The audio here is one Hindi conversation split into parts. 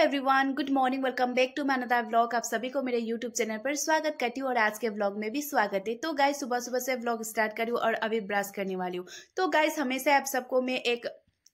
every everyone good morning welcome back to मैं अनदर ब्लॉग आप सभी को मेरे यूट्यूब चैनल पर स्वागत करती हूँ और आज के ब्लॉग में भी स्वागत है तो गाइस सुबह सुबह से ब्लॉग स्टार्ट करी और अभी ब्रश करने वाली हूँ तो गाइस हमेशा आप सबको मैं एक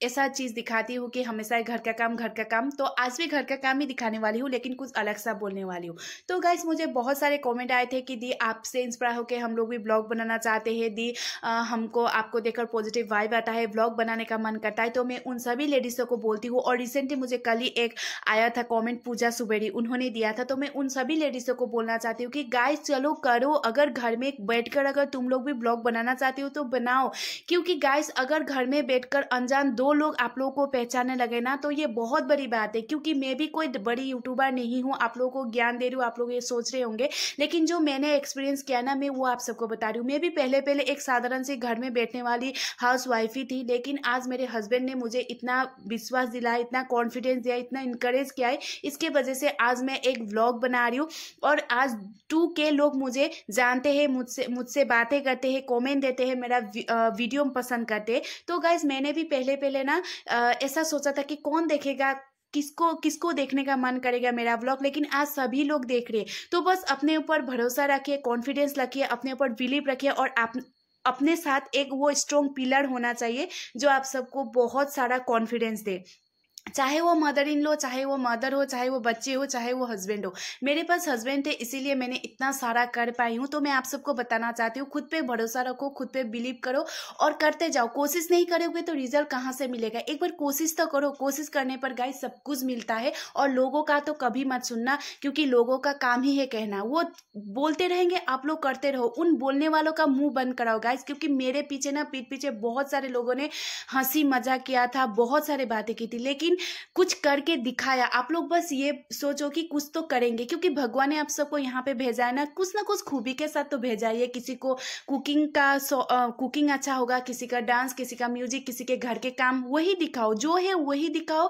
ऐसा चीज़ दिखाती हूँ कि हमेशा घर का काम घर का काम तो आज भी घर का काम ही दिखाने वाली हूँ लेकिन कुछ अलग सा बोलने वाली हूँ तो गाइज मुझे बहुत सारे कॉमेंट आए थे कि दी आपसे इंस्पायर होकर हम लोग भी ब्लॉग बनाना चाहते हैं दी आ, हमको आपको देखकर पॉजिटिव वाइब आता है ब्लॉग बनाने का मन करता है तो मैं उन सभी लेडीज़ों को बोलती हूँ और रिसेंटली मुझे कल ही एक आया था कॉमेंट पूजा सुबेरी उन्होंने दिया था तो मैं उन सभी लेडीज़ों को बोलना चाहती हूँ कि गाइज चलो करो अगर घर में बैठ अगर तुम लोग भी ब्लॉग बनाना चाहते हो तो बनाओ क्योंकि गाइज अगर घर में बैठकर अनजान दो लोग आप लोगों को पहचानने लगे ना तो ये बहुत बड़ी बात है क्योंकि मैं भी कोई बड़ी यूट्यूबर नहीं हूँ आप लोगों को ज्ञान दे रही हूँ आप लोग ये सोच रहे होंगे लेकिन जो मैंने एक्सपीरियंस किया ना मैं वो आप सबको बता रही हूँ मैं भी पहले पहले एक साधारण से घर में बैठने वाली हाउस वाइफ ही थी लेकिन आज मेरे हस्बैंड ने मुझे इतना विश्वास दिलाया इतना कॉन्फिडेंस दिया इतना इंकरेज किया है इसके वजह से आज मैं एक व्लॉग बना रही हूँ और आज टू के लोग मुझे जानते हैं मुझसे मुझसे बातें करते हैं कॉमेंट देते हैं मेरा वीडियो पसंद करते हैं तो गाइज मैंने भी पहले पहले ना ऐसा सोचा था कि कौन देखेगा किसको किसको देखने का मन करेगा मेरा ब्लॉग लेकिन आज सभी लोग देख रहे हैं तो बस अपने ऊपर भरोसा रखिए कॉन्फिडेंस रखिए अपने ऊपर बिलीव रखिए और आप अपने साथ एक वो स्ट्रॉन्ग पिलर होना चाहिए जो आप सबको बहुत सारा कॉन्फिडेंस दे चाहे वो मदर इन लो चाहे वो मदर हो चाहे वो बच्चे हो चाहे वो हस्बैंड हो मेरे पास हस्बैंड है इसीलिए मैंने इतना सारा कर पाई हूँ तो मैं आप सबको बताना चाहती हूँ खुद पे भरोसा रखो खुद पे बिलीव करो और करते जाओ कोशिश नहीं करोगे तो रिजल्ट कहाँ से मिलेगा एक बार कोशिश तो करो कोशिश करने पर गाय सब कुछ मिलता है और लोगों का तो कभी मत सुनना क्योंकि लोगों का काम ही है कहना वो बोलते रहेंगे आप लोग करते रहो उन बोलने वालों का मुँह बंद कराओ गाय क्योंकि मेरे पीछे ना पीठ पीछे बहुत सारे लोगों ने हंसी मजाक किया था बहुत सारे बातें की थी लेकिन लेकिन कुछ करके दिखाया आप लोग बस ये सोचो कि कुछ तो करेंगे क्योंकि भगवान ने आप सबको यहाँ पे भेजा है ना कुछ ना कुछ खूबी के साथ तो भेजा ही है किसी को कुकिंग का कुकिंग अच्छा होगा किसी का डांस किसी का म्यूजिक किसी के घर के काम वही दिखाओ जो है वही दिखाओ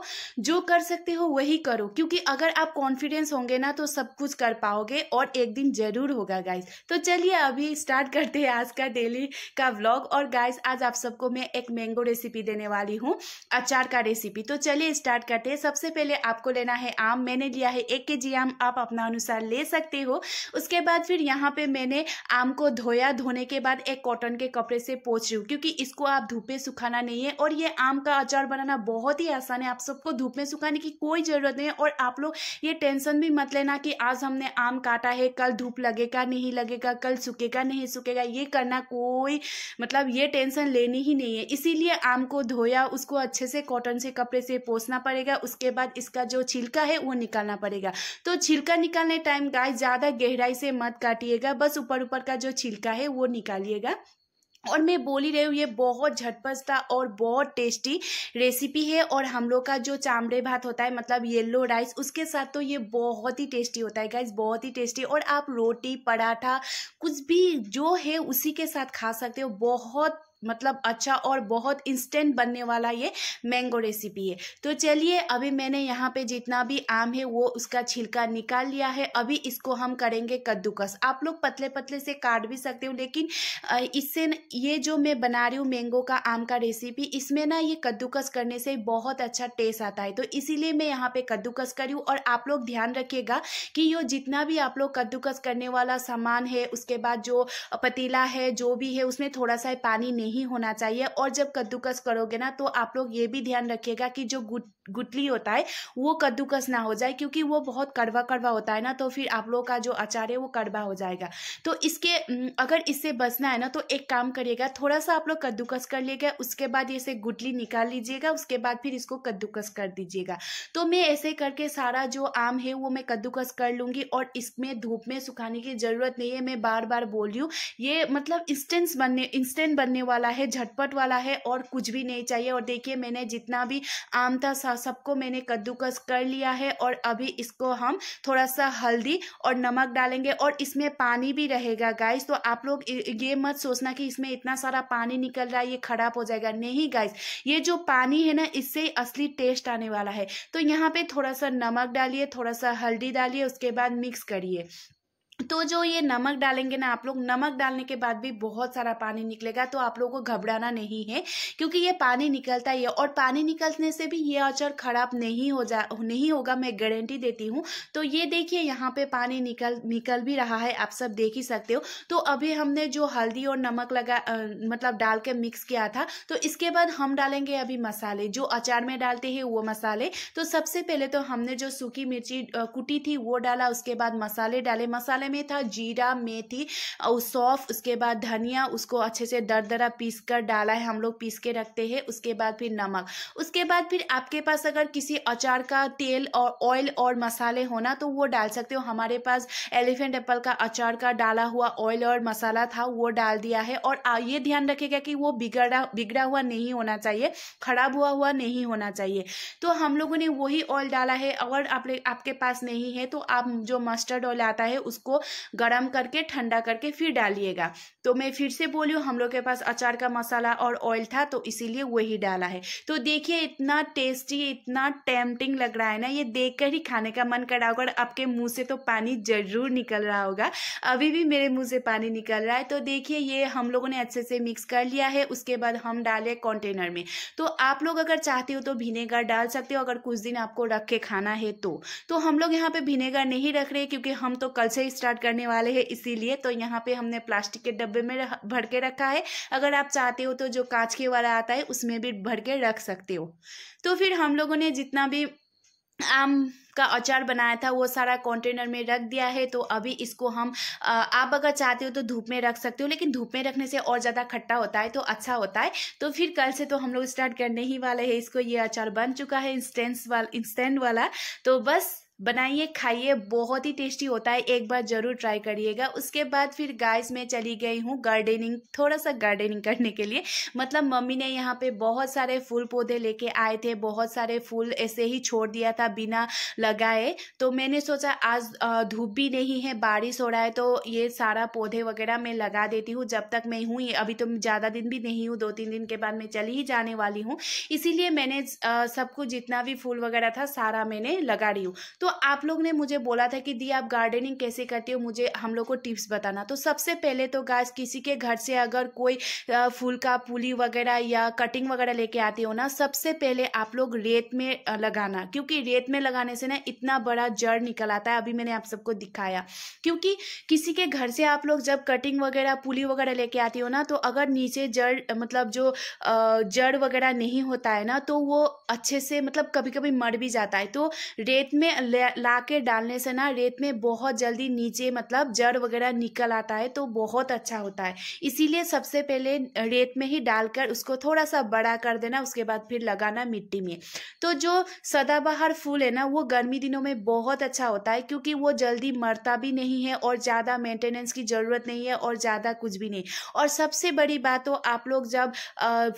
जो कर सकते हो वही करो क्योंकि अगर आप कॉन्फिडेंस होंगे ना तो सब कुछ कर पाओगे और एक दिन जरूर होगा गाइज तो चलिए अभी स्टार्ट करते हैं आज का डेली का व्लॉग और गाइज आज आप सबको मैं एक मैंगो रेसिपी देने वाली हूँ अचार का रेसिपी तो चलिए स्टार्ट करते हैं सबसे पहले आपको लेना है आम मैंने लिया है एक के जी आम आप अपना अनुसार ले सकते हो उसके बाद फिर यहाँ पे मैंने आम को धोया धोने के बाद एक कॉटन के कपड़े से पोछ रही हूँ क्योंकि इसको आप धूप में सुखाना नहीं है और ये आम का अचार बनाना बहुत ही आसान है आप सबको धूप में सुखाने की कोई ज़रूरत नहीं है और आप लोग ये टेंशन भी मत लेना कि आज हमने आम काटा है कल धूप लगेगा नहीं लगेगा कल सूखेगा नहीं सूखेगा ये करना कोई मतलब ये टेंशन लेनी ही नहीं है इसीलिए आम को धोया उसको अच्छे से कॉटन से कपड़े से पोच घोसना पड़ेगा उसके बाद इसका जो छिलका है वो निकालना पड़ेगा तो छिलका निकालने टाइम गाय ज़्यादा गहराई से मत काटिएगा बस ऊपर ऊपर का जो छिलका है वो निकालिएगा और मैं बोल ही रही हूँ ये बहुत झटपसता और बहुत टेस्टी रेसिपी है और हम लोग का जो चामड़े भात होता है मतलब येलो राइस उसके साथ तो ये बहुत ही टेस्टी होता है गाइस बहुत ही टेस्टी और आप रोटी पराठा कुछ भी जो है उसी के साथ खा सकते हो बहुत मतलब अच्छा और बहुत इंस्टेंट बनने वाला ये मैंगो रेसिपी है तो चलिए अभी मैंने यहाँ पे जितना भी आम है वो उसका छिलका निकाल लिया है अभी इसको हम करेंगे कद्दूकस आप लोग पतले पतले से काट भी सकते हो लेकिन इससे ये जो मैं बना रही हूँ मैंगो का आम का रेसिपी इसमें ना ये कद्दूकस करने से बहुत अच्छा टेस्ट आता है तो इसीलिए मैं यहाँ पर कद्दूकस करी और आप लोग ध्यान रखिएगा कि ये जितना भी आप लोग कद्दूकस करने वाला सामान है उसके बाद जो पतीला है जो भी है उसमें थोड़ा सा पानी नहीं नहीं होना चाहिए और जब कद्दूकस करोगे ना तो आप लोग ये भी ध्यान रखिएगा कि जो गुट गुटली होता है वो कद्दूकस ना हो जाए क्योंकि वो बहुत कड़वा कड़वा होता है ना तो फिर आप लोगों का जो अचार है वो कड़वा हो जाएगा तो इसके अगर इससे बचना है ना तो एक काम करिएगा थोड़ा सा आप लोग कद्दूकस कर लिएगा उसके बाद इसे गुटली निकाल लीजिएगा उसके बाद फिर इसको कद्दूकस कर दीजिएगा तो मैं ऐसे करके सारा जो आम है वो मैं कद्दूकस कर लूँगी और इसमें धूप में सुखाने की ज़रूरत नहीं है मैं बार बार बोल रही हूँ ये मतलब इंस्टेंस बनने इंस्टेंट बनने वाला है झटपट वाला है और कुछ भी नहीं चाहिए और देखिए मैंने जितना भी आम था हाँ, सबको मैंने कद्दूकस कर लिया है और अभी इसको हम थोड़ा सा हल्दी और नमक डालेंगे और इसमें पानी भी रहेगा गाइस तो आप लोग ये मत सोचना कि इसमें इतना सारा पानी निकल रहा है ये खराब हो जाएगा नहीं गाइस ये जो पानी है ना इससे असली टेस्ट आने वाला है तो यहाँ पे थोड़ा सा नमक डालिए थोड़ा सा हल्दी डालिए उसके बाद मिक्स करिए तो जो ये नमक डालेंगे ना आप लोग नमक डालने के बाद भी बहुत सारा पानी निकलेगा तो आप लोगों को घबराना नहीं है क्योंकि ये पानी निकलता ही है और पानी निकलने से भी ये अचार खराब नहीं हो जा नहीं होगा मैं गारंटी देती हूँ तो ये देखिए यहाँ पे पानी निकल निकल भी रहा है आप सब देख ही सकते हो तो अभी हमने जो हल्दी और नमक लगा आ, मतलब डाल के मिक्स किया था तो इसके बाद हम डालेंगे अभी मसाले जो अचार में डालते हैं वो मसाले तो सबसे पहले तो हमने जो सूखी मिर्ची कुटी थी वो डाला उसके बाद मसाले डाले मसाले में था जीरा मेथी और सौफ उसके बाद धनिया उसको अच्छे से दर दरा पीस कर डाला है हम लोग पीस के रखते हैं उसके बाद फिर नमक उसके बाद फिर आपके पास अगर किसी अचार का तेल और ऑयल और मसाले होना तो वो डाल सकते हो हमारे पास एलिफेंट एप्पल का अचार का डाला हुआ ऑयल और मसाला था वो डाल दिया है और ये ध्यान रखेगा कि वो बिगड़ा बिगड़ा हुआ नहीं होना चाहिए खराब हुआ हुआ नहीं होना चाहिए तो हम लोगों ने वही ऑयल डाला है अगर आप आपके पास नहीं है तो आप जो मस्टर्ड ऑयल आता है उसको उसको गर्म करके ठंडा करके फिर डालिएगा तो मैं फिर से बोली हम लोग के पास अचार का मसाला और ऑयल था तो इसीलिए वही डाला है तो देखिए इतना टेस्टी इतना टेम्पटिंग लग रहा है ना ये देख ही खाने का मन करा होगा आपके मुँह से तो पानी जरूर निकल रहा होगा अभी भी मेरे मुँह से पानी निकल रहा है तो देखिए ये हम लोगों ने अच्छे से मिक्स कर लिया है उसके बाद हम डाले कंटेनर में तो आप लोग अगर चाहते हो तो विनेगर डाल सकते हो अगर कुछ दिन आपको रख के खाना है तो, तो हम लोग यहाँ पे विनेगर नहीं रख रहे क्योंकि हम तो कल से स्टार्ट करने वाले हैं इसीलिए तो यहाँ पे हमने प्लास्टिक के डब्बे में भर के रखा है अगर आप चाहते हो तो जो कांच के वाला आता है उसमें भी भर के रख सकते हो तो फिर हम लोगों ने जितना भी आम का अचार बनाया था वो सारा कंटेनर में रख दिया है तो अभी इसको हम आप अगर चाहते हो तो धूप में रख सकते हो लेकिन धूप में रखने से और ज़्यादा खट्टा होता है तो अच्छा होता है तो फिर कल से तो हम लोग स्टार्ट करने ही वाले हैं इसको ये अचार बन चुका है इंस्टेंस वाल इंस्टेंट वाला तो बस बनाइए खाइए बहुत ही टेस्टी होता है एक बार ज़रूर ट्राई करिएगा उसके बाद फिर गाइस मैं चली गई हूँ गार्डनिंग थोड़ा सा गार्डनिंग करने के लिए मतलब मम्मी ने यहाँ पे बहुत सारे फूल पौधे लेके आए थे बहुत सारे फूल ऐसे ही छोड़ दिया था बिना लगाए तो मैंने सोचा आज धूप भी नहीं है बारिश हो रहा है तो ये सारा पौधे वगैरह मैं लगा देती हूँ जब तक मैं हूँ अभी तो ज़्यादा दिन भी नहीं हूँ दो तीन दिन के बाद मैं चली ही जाने वाली हूँ इसीलिए मैंने सबको जितना भी फूल वगैरह था सारा मैंने लगा रही हूँ तो आप लोग ने मुझे बोला था कि दी आप गार्डनिंग कैसे करती हो मुझे हम लोग को टिप्स बताना तो सबसे पहले तो गाइस किसी के घर से अगर कोई फूल का पुली वगैरह या कटिंग वगैरह लेके आती हो ना सबसे पहले आप लोग रेत में लगाना क्योंकि रेत में लगाने से ना इतना बड़ा जड़ निकल आता है अभी मैंने आप सबको दिखाया क्योंकि किसी के घर से आप लोग जब कटिंग वगैरह पुली वगैरह लेके आती हो ना तो अगर नीचे जड़ मतलब जो जड़ वगैरह नहीं होता है ना तो वो अच्छे से मतलब कभी कभी मर भी जाता है तो रेत में ला के डालने से ना रेत में बहुत जल्दी नीचे मतलब जड़ वगैरह निकल आता है तो बहुत अच्छा होता है इसीलिए सबसे पहले रेत में ही डालकर उसको थोड़ा सा बड़ा कर देना उसके बाद फिर लगाना मिट्टी में तो जो सदाबहार फूल है ना वो गर्मी दिनों में बहुत अच्छा होता है क्योंकि वो जल्दी मरता भी नहीं है और ज़्यादा मेंटेनेंस की ज़रूरत नहीं है और ज़्यादा कुछ भी नहीं और सबसे बड़ी बात तो आप लोग जब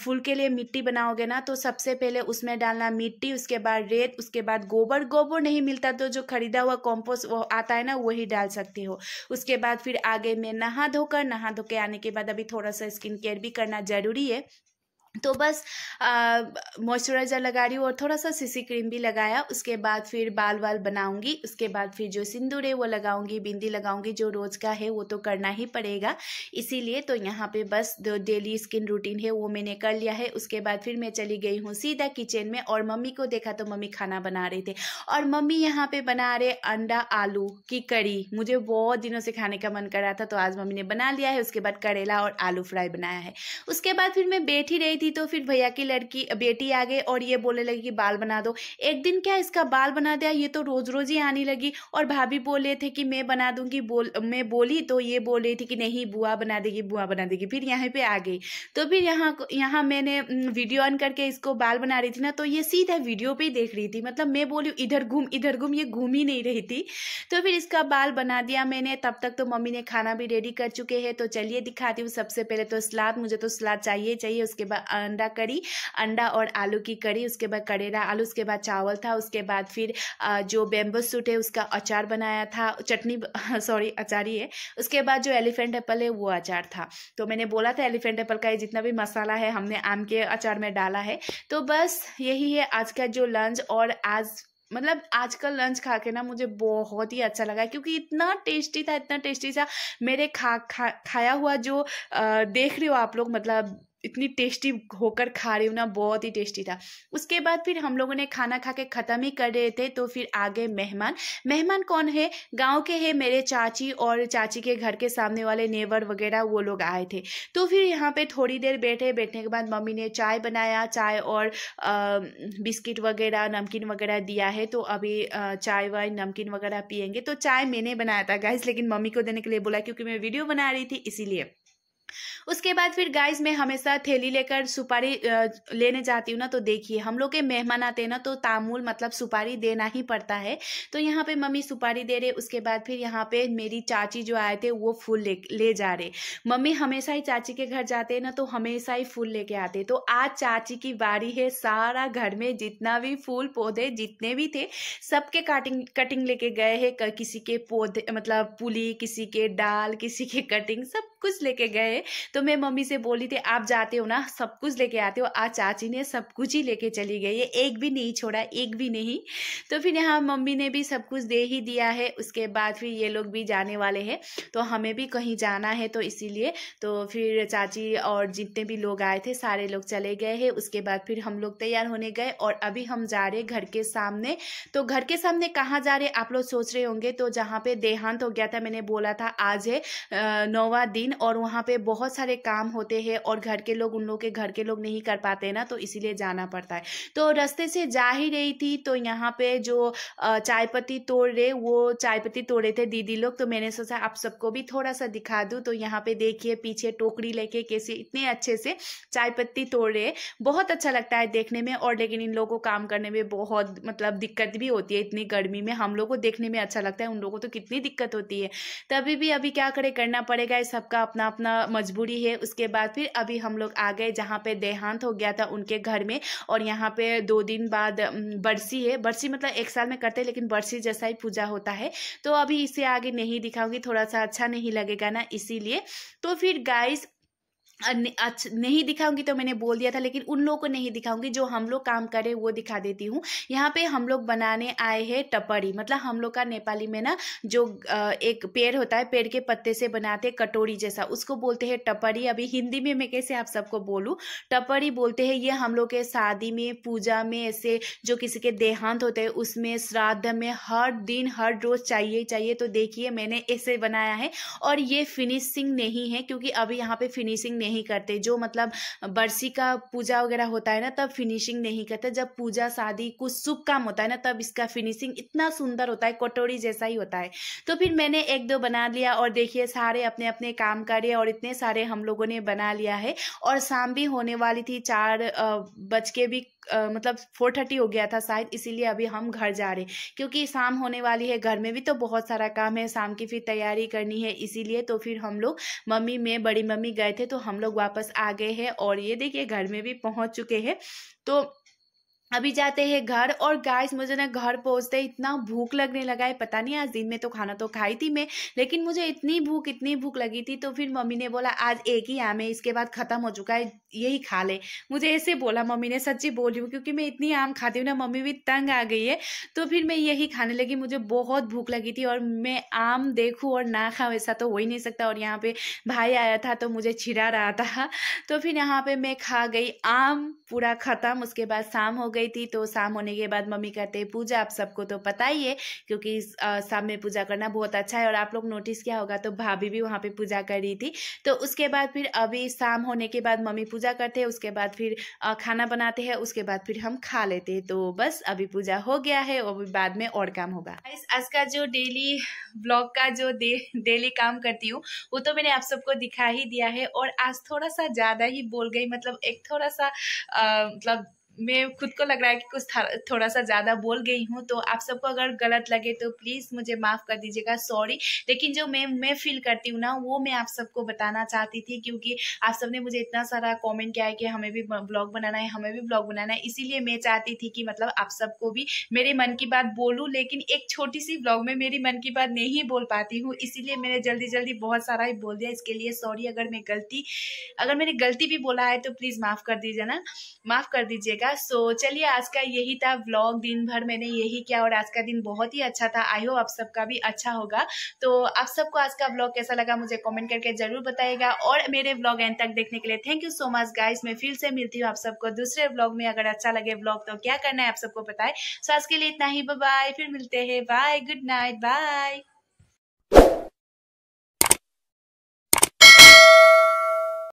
फूल के लिए मिट्टी बनाओगे ना तो सबसे पहले उसमें डालना मिट्टी उसके बाद रेत उसके बाद गोबर गोबर नहीं मिलता रहता तो जो खरीदा हुआ कॉम्पोस्ट वो आता है ना वही डाल सकते हो उसके बाद फिर आगे में नहा धोकर नहा धो के आने के बाद अभी थोड़ा सा स्किन केयर भी करना ज़रूरी है तो बस मॉइस्चराइज़र लगा रही हूँ और थोड़ा सा सीसी क्रीम भी लगाया उसके बाद फिर बाल वाल बनाऊँगी उसके बाद फिर जो सिंदूर है वो लगाऊँगी बिंदी लगाऊँगी जो रोज़ का है वो तो करना ही पड़ेगा इसीलिए तो यहाँ पे बस जो डेली स्किन रूटीन है वो मैंने कर लिया है उसके बाद फिर मैं चली गई हूँ सीधा किचन में और मम्मी को देखा तो मम्मी खाना बना रहे थे और मम्मी यहाँ पर बना रहे अंडा आलू की कड़ी मुझे बहुत दिनों से खाने का मन कर रहा था तो आज मम्मी ने बना लिया है उसके बाद करेला और आलू फ्राई बनाया है उसके बाद फिर मैं बैठी रही थी थी तो फिर भैया की लड़की बेटी आ गई और ये बोलने लगी कि बाल बना दो एक दिन क्या इसका बाल बना दिया ये तो रोज रोज ही आने लगी और भाभी बोले थे कि मैं बना दूंगी बोल मैं बोली तो ये बोल रही थी कि नहीं बुआ बना देगी बुआ बना देगी फिर यहाँ पे आ गई तो फिर यहाँ यहाँ मैंने वीडियो ऑन करके इसको बाल बना रही थी ना तो ये सीधा वीडियो पे ही देख रही थी मतलब मैं बोली इधर घूम इधर घूम ये घूम ही नहीं रही थी तो फिर इसका बाल बना दिया मैंने तब तक तो मम्मी ने खाना भी रेडी कर चुके हैं तो चलिए दिखाती हूँ सबसे पहले तो सलाद मुझे तो सलाद चाहिए चाहिए उसके बाद अंडा करी अंडा और आलू की करी उसके बाद करेला आलू उसके बाद चावल था उसके बाद फिर जो बेम्बो सूट है उसका अचार बनाया था चटनी सॉरी अचार ही है उसके बाद जो एलिफेंट एप्पल है वो अचार था तो मैंने बोला था एलिफेंट एप्पल का ये जितना भी मसाला है हमने आम के अचार में डाला है तो बस यही है आज का जो लंच और आज मतलब आज लंच खा के ना मुझे बहुत ही अच्छा लगा क्योंकि इतना टेस्टी था इतना टेस्टी था मेरे खा खा खाया हुआ जो आ, देख रहे हो आप लोग मतलब इतनी टेस्टी होकर खा रही हूँ ना बहुत ही टेस्टी था उसके बाद फिर हम लोगों ने खाना खा के ख़त्म ही कर रहे थे तो फिर आगे मेहमान मेहमान कौन है गांव के है मेरे चाची और चाची के घर के सामने वाले नेवर वगैरह वो लोग आए थे तो फिर यहाँ पे थोड़ी देर बैठे बैठने के बाद मम्मी ने चाय बनाया चाय और बिस्किट वगैरह नमकीन वगैरह दिया है तो अभी चाय वाय नमकीन वगैरह पियेंगे तो चाय मैंने बनाया था गाइस लेकिन मम्मी को देने के लिए बोला क्योंकि मैं वीडियो बना रही थी इसीलिए उसके बाद फिर गाइस मैं हमेशा थैली लेकर सुपारी लेने जाती हूँ ना तो देखिए हम लोग के मेहमान आते हैं ना तो तामूल मतलब सुपारी देना ही पड़ता है तो यहाँ पे मम्मी सुपारी दे रहे उसके बाद फिर यहाँ पे मेरी चाची जो आए थे वो फूल ले ले जा रहे मम्मी हमेशा ही चाची के घर जाते हैं ना तो हमेशा ही फूल लेके आते तो आज चाची की बारी है सारा घर में जितना भी फूल पौधे जितने भी थे सबके काटिंग कटिंग लेके गए हैं किसी के पौधे मतलब पुली किसी के डाल किसी के कटिंग सब कुछ लेके गए गए तो मैं मम्मी से बोली थी आप जाते हो ना सब कुछ लेके आते हो आज चाची ने सब कुछ ही लेके चली गई है एक भी नहीं छोड़ा एक भी नहीं तो फिर यहाँ मम्मी ने भी सब कुछ दे ही दिया है उसके बाद फिर ये लोग भी जाने वाले हैं तो हमें भी कहीं जाना है तो इसीलिए तो फिर चाची और जितने भी लोग आए थे सारे लोग चले गए हैं उसके बाद फिर हम लोग तैयार होने गए और अभी हम जा रहे घर के सामने तो घर के सामने कहाँ जा रहे आप लोग सोच रहे होंगे तो जहाँ पे देहांत हो गया था मैंने बोला था आज है नौवा दिन और वहाँ पे बहुत सारे काम होते हैं और घर के लोग उन लोग के घर के लोग नहीं कर पाते ना तो इसीलिए जाना पड़ता है तो रास्ते से जा ही रही थी तो यहाँ पे जो चाय पत्ती तोड़ रहे वो चाय पत्ती तोड़े थे दीदी लोग तो मैंने सोचा आप सबको भी थोड़ा सा दिखा दूँ तो यहाँ पे देखिए पीछे टोकरी लेके कैसे इतने अच्छे से चाय पत्ती तोड़ रहे बहुत अच्छा लगता है देखने में और लेकिन इन लोगों को काम करने में बहुत मतलब दिक्कत भी होती है इतनी गर्मी में हम लोग को देखने में अच्छा लगता है उन लोगों को तो कितनी दिक्कत होती है तभी भी अभी क्या करे करना पड़ेगा सबका अपना अपना मजबूरी है उसके बाद फिर अभी हम लोग आ गए जहाँ पे देहांत हो गया था उनके घर में और यहाँ पे दो दिन बाद बरसी है बरसी मतलब एक साल में करते हैं लेकिन बरसी जैसा ही पूजा होता है तो अभी इसे आगे नहीं दिखाऊंगी थोड़ा सा अच्छा नहीं लगेगा ना इसीलिए तो फिर गाइस अच्छा नहीं दिखाऊंगी तो मैंने बोल दिया था लेकिन उन लोगों को नहीं दिखाऊंगी जो हम लोग काम करे वो दिखा देती हूँ यहाँ पे हम लोग बनाने आए हैं टपरी मतलब हम लोग का नेपाली में ना जो एक पेड़ होता है पेड़ के पत्ते से बनाते कटोरी जैसा उसको बोलते हैं टपरी अभी हिंदी में मैं कैसे आप सबको बोलूँ टपरी बोलते हैं ये हम लोग के शादी में पूजा में ऐसे जो किसी के देहांत होते हैं उसमें श्राद्ध में हर दिन हर रोज चाहिए चाहिए तो देखिए मैंने ऐसे बनाया है और ये फिनिशिंग नहीं है क्योंकि अभी यहाँ पर फिनिशिंग नहीं करते जो मतलब बरसी का पूजा वगैरह होता है ना तब फिनिशिंग नहीं करते जब पूजा शादी कुछ शुभ काम होता है ना तब इसका फिनिशिंग इतना सुंदर होता है कटोरी जैसा ही होता है तो फिर मैंने एक दो बना लिया और देखिए सारे अपने अपने काम करे और इतने सारे हम लोगों ने बना लिया है और शाम भी होने वाली थी चार बज के भी आ, मतलब फोर थर्टी हो गया था शायद इसीलिए अभी हम घर जा रहे हैं क्योंकि शाम होने वाली है घर में भी तो बहुत सारा काम है शाम की फिर तैयारी करनी है इसीलिए तो फिर हम लोग मम्मी में बड़ी मम्मी गए थे तो हम लोग वापस आ गए हैं और ये देखिए घर में भी पहुँच चुके हैं तो अभी जाते हैं घर और गाइस मुझे ना घर पहुंचते इतना भूख लगने लगा है पता नहीं आज दिन में तो खाना तो खाई थी मैं लेकिन मुझे इतनी भूख इतनी भूख लगी थी तो फिर मम्मी ने बोला आज एक ही आम है इसके बाद ख़त्म हो चुका है यही खा ले मुझे ऐसे बोला मम्मी ने सच्ची बोली हूँ क्योंकि मैं इतनी आम खाती हूँ ना मम्मी भी तंग आ गई है तो फिर मैं यही खाने लगी मुझे बहुत भूख लगी थी और मैं आम देखूँ और ना खाऊँ ऐसा तो हो ही नहीं सकता और यहाँ पर भाई आया था तो मुझे छिड़ा रहा था तो फिर यहाँ पर मैं खा गई आम पूरा ख़त्म उसके बाद शाम हो गई थी तो शाम होने के बाद मम्मी कहते हैं पूजा आप सबको तो पता ही है क्योंकि शाम में पूजा करना बहुत अच्छा है और आप लोग नोटिस किया होगा तो भाभी भी वहाँ पे पूजा कर रही थी तो उसके बाद फिर अभी शाम होने के बाद मम्मी पूजा करते हैं उसके बाद फिर खाना बनाते हैं उसके बाद फिर हम खा लेते हैं तो बस अभी पूजा हो गया है और बाद में और काम होगा आज का जो डेली ब्लॉग का जो डेली काम करती हूँ वो तो मैंने आप सबको दिखा ही दिया है और आज थोड़ा सा ज़्यादा ही बोल गई मतलब एक थोड़ा सा आ, मतलब मैं खुद को लग रहा है कि कुछ थोड़ा सा ज़्यादा बोल गई हूँ तो आप सबको अगर गलत लगे तो प्लीज़ मुझे माफ़ कर दीजिएगा सॉरी लेकिन जो मैं मैं फील करती हूँ ना वो मैं आप सबको बताना चाहती थी क्योंकि आप सबने मुझे इतना सारा कमेंट किया है कि हमें भी ब्लॉग बनाना है हमें भी ब्लॉग बनाना है इसीलिए मैं चाहती थी कि मतलब आप सबको भी मेरे मन की बात बोलूँ लेकिन एक छोटी सी ब्लॉग में मेरी मन की बात नहीं बोल पाती हूँ इसीलिए मैंने जल्दी जल्दी बहुत सारा ही बोल दिया इसके लिए सॉरी अगर मैं गलती अगर मैंने गलती भी बोला है तो प्लीज़ माफ़ कर दीजिए ना माफ़ कर दीजिएगा जाएगा सो so, चलिए आज का यही था ब्लॉग दिन भर मैंने यही किया और आज का दिन बहुत ही अच्छा था आई होप आप सबका भी अच्छा होगा तो आप सबको आज का ब्लॉग कैसा लगा मुझे कमेंट करके जरूर बताएगा और मेरे ब्लॉग एंड तक देखने के लिए thank you so much guys मैं फिर से मिलती हूँ आप सबको दूसरे ब्लॉग में अगर अच्छा लगे ब्लॉग तो क्या करना है आप सबको पता है सो so, आज के लिए इतना ही बाय फिर मिलते हैं बाय गुड नाइट बाय